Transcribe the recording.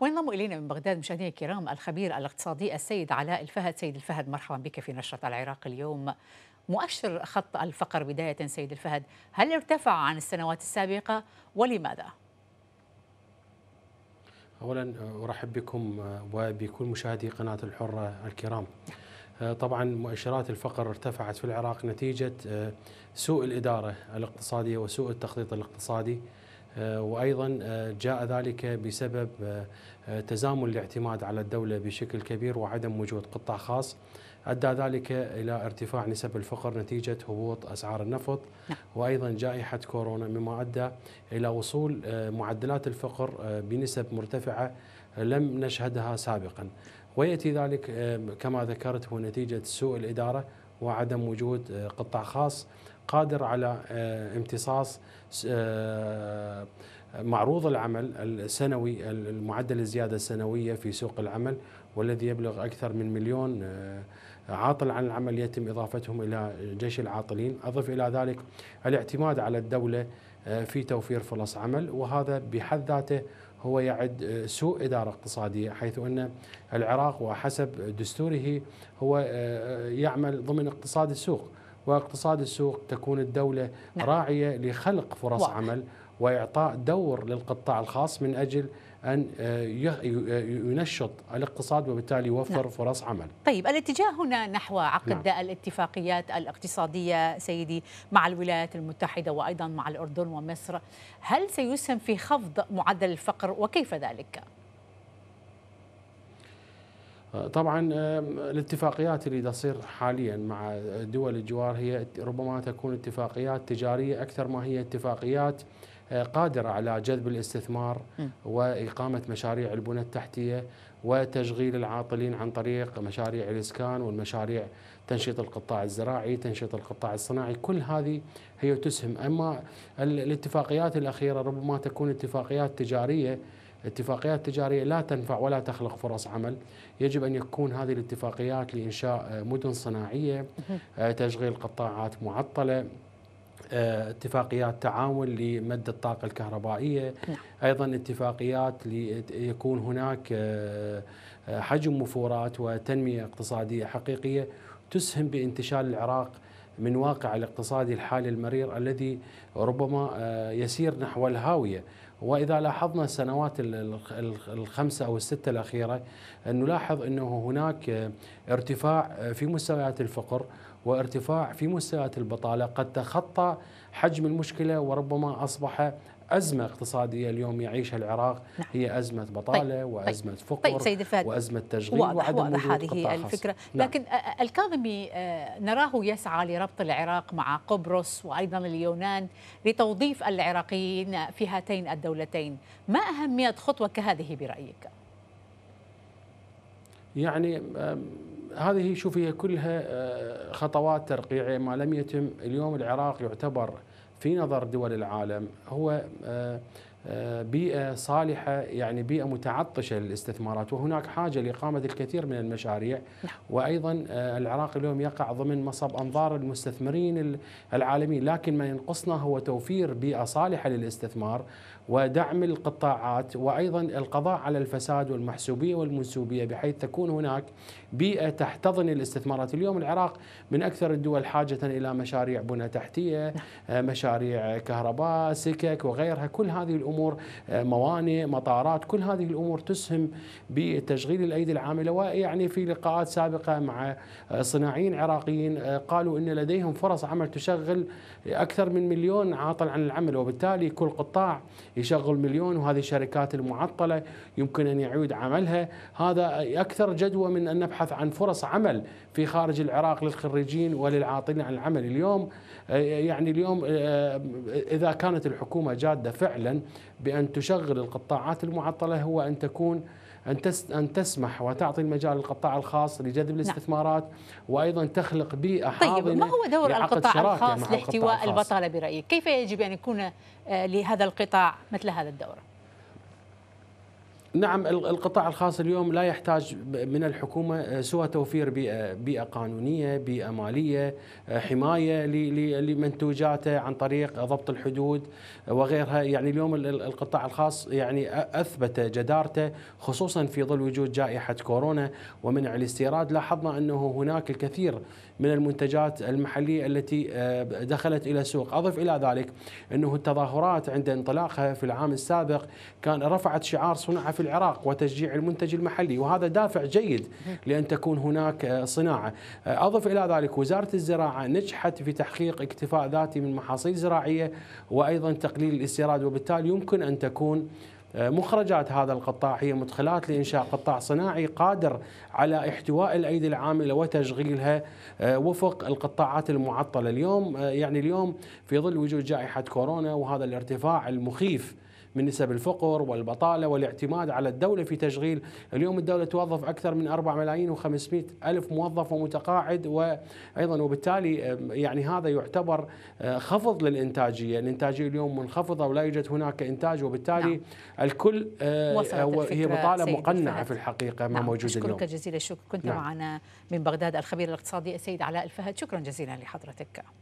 وينضم إلينا من بغداد مشاهدينا الكرام الخبير الاقتصادي السيد علاء الفهد سيد الفهد مرحبا بك في نشرة العراق اليوم مؤشر خط الفقر بداية سيد الفهد هل ارتفع عن السنوات السابقة ولماذا؟ أولا أرحب بكم وبكل مشاهدي قناة الحرة الكرام طبعا مؤشرات الفقر ارتفعت في العراق نتيجة سوء الإدارة الاقتصادية وسوء التخطيط الاقتصادي آه، وايضا آه، جاء ذلك بسبب آه، تزامن الاعتماد على الدوله بشكل كبير وعدم وجود قطاع خاص ادى ذلك الى ارتفاع نسب الفقر نتيجه هبوط اسعار النفط نعم. وايضا جائحه كورونا مما ادى الى وصول معدلات الفقر بنسب مرتفعه لم نشهدها سابقا وياتي ذلك كما ذكرت هو نتيجه سوء الاداره وعدم وجود قطاع خاص قادر على آه، امتصاص آه، معروض العمل السنوي المعدل الزيادة السنوية في سوق العمل والذي يبلغ أكثر من مليون آه، عاطل عن العمل يتم إضافتهم إلى جيش العاطلين أضف إلى ذلك الاعتماد على الدولة في توفير فرص عمل وهذا بحد ذاته هو يعد سوء إدارة اقتصادية حيث أن العراق وحسب دستوره هو يعمل ضمن اقتصاد السوق واقتصاد السوق تكون الدولة نعم. راعية لخلق فرص واضح. عمل وإعطاء دور للقطاع الخاص من أجل أن آه، ينشط الاقتصاد وبالتالي يوفر نعم. فرص عمل طيب الاتجاه هنا نحو عقد نعم. الاتفاقيات الاقتصادية سيدي مع الولايات المتحدة وأيضا مع الأردن ومصر هل سيسهم في خفض معدل الفقر وكيف ذلك؟ طبعا الاتفاقيات اللي تصير حاليا مع دول الجوار هي ربما تكون اتفاقيات تجاريه اكثر ما هي اتفاقيات آه، قادره على جذب الاستثمار واقامه مشاريع البنى التحتيه وتشغيل العاطلين عن طريق مشاريع الاسكان والمشاريع تنشيط القطاع الزراعي، تنشيط القطاع الصناعي، كل هذه هي تسهم، اما الاتفاقيات الاخيره ربما تكون اتفاقيات تجاريه اتفاقيات تجارية لا تنفع ولا تخلق فرص عمل يجب أن يكون هذه الاتفاقيات لإنشاء مدن صناعية آه، تشغيل قطاعات معطلة آه، اتفاقيات تعاون لمد الطاقة الكهربائية نعم. أيضا اتفاقيات ليكون هناك آه، حجم مفورات وتنمية اقتصادية حقيقية تسهم بانتشال العراق من واقع الاقتصادي الحالي المرير الذي ربما آه، يسير نحو الهاويه واذا لاحظنا السنوات الخمسه او السته الاخيره آه، نلاحظ انه هناك آه، ارتفاع في مستويات الفقر وارتفاع في مستويات البطاله قد تخطى حجم المشكله وربما اصبح أزمة اقتصادية اليوم يعيشها العراق نعم. هي أزمة بطالة طيب. طيب. وأزمة طيب. فقر طيب سيد الفادي. وأزمة تشغيل واضح وعدم واضح هذه الفكرة نعم. لكن آه، آه، الكاظمي آه، نراه يسعى لربط العراق مع قبرص وأيضا اليونان لتوظيف العراقيين في هاتين الدولتين ما أهمية خطوة كهذه برأيك؟ يعني هذه شوفي هي كلها خطوات ترقيعيه ما لم يتم اليوم العراق يعتبر في نظر دول العالم هو آه، آه، بيئة صالحة يعني بيئة متعطشة للاستثمارات وهناك حاجة لإقامة الكثير من المشاريع نعم. وأيضا آه، العراق اليوم يقع ضمن مصب أنظار المستثمرين العالميين لكن ما ينقصنا هو توفير بيئة صالحة للاستثمار ودعم القطاعات وأيضا القضاء على الفساد والمحسوبية والمنسوبية بحيث تكون هناك بيئة تحتضن الاستثمارات اليوم العراق من أكثر الدول حاجة إلى مشاريع بنى تحتية نعم. آه، مشاريع كهرباء سكك وغيرها كل هذه الأمور الامور آه، موانئ مطارات كل هذه الامور تسهم بتشغيل الايدي العامله ويعني في لقاءات سابقه مع آه، صناعيين عراقيين آه، قالوا ان لديهم فرص عمل تشغل اكثر من مليون عاطل عن العمل وبالتالي كل قطاع يشغل مليون وهذه الشركات المعطله يمكن ان يعود عملها هذا اكثر جدوى من ان نبحث عن فرص عمل في خارج العراق للخريجين وللعاطلين عن العمل اليوم يعني اليوم اذا كانت الحكومه جاده فعلا بأن تشغل القطاعات المعطلة هو أن تكون أن أن تسمح وتعطي المجال للقطاع الخاص لجذب نعم. الاستثمارات نعم. وأيضا تخلق بيئة حاضنة طيب ما هو دور القطاع الخاص لاحتواء البطالة برأيك؟ كيف يجب أن يكون آه، لهذا القطاع مثل هذا الدور؟ نعم القطاع الخاص اليوم لا يحتاج من الحكومة آه، سوى توفير بيئة, آه، بيئة قانونية بيئة مالية آه، حماية لمنتوجاته عن طريق ضبط الحدود وغيرها يعني اليوم القطاع الخاص يعني أثبت جدارته خصوصا في ظل وجود جائحة كورونا ومنع الاستيراد لاحظنا أنه هناك الكثير من المنتجات المحلية التي دخلت إلى السوق أضف إلى ذلك أنه التظاهرات عند انطلاقها في العام السابق كان رفعت شعار صنع في في العراق وتشجيع المنتج المحلي وهذا دافع جيد لأن تكون هناك آه، صناعة آه، أضف إلى ذلك وزارة الزراعة نجحت في تحقيق اكتفاء ذاتي من محاصيل زراعية وأيضا تقليل الاستيراد وبالتالي يمكن أن تكون آه، مخرجات هذا القطاع هي مدخلات لإنشاء قطاع صناعي قادر على احتواء الأيدي العاملة وتشغيلها وفق القطاعات المعطلة اليوم يعني اليوم في ظل وجود جائحة كورونا وهذا الارتفاع المخيف من نسب الفقر والبطالة والاعتماد على الدولة في تشغيل اليوم الدولة توظف أكثر من 4 ملايين و500 ألف موظف ومتقاعد وأيضا وبالتالي يعني هذا يعتبر أه، خفض للإنتاجية الإنتاجية اليوم منخفضة ولا يوجد هناك إنتاج وبالتالي نعم. الكل أه، هي بطالة مقنعة الفهد. في الحقيقة ما نعم. موجود اليوم أشكرك جزيلا الشكر كنت نعم. معنا من بغداد الخبير الاقتصادي السيد علاء الفهد شكرا جزيلا لحضرتك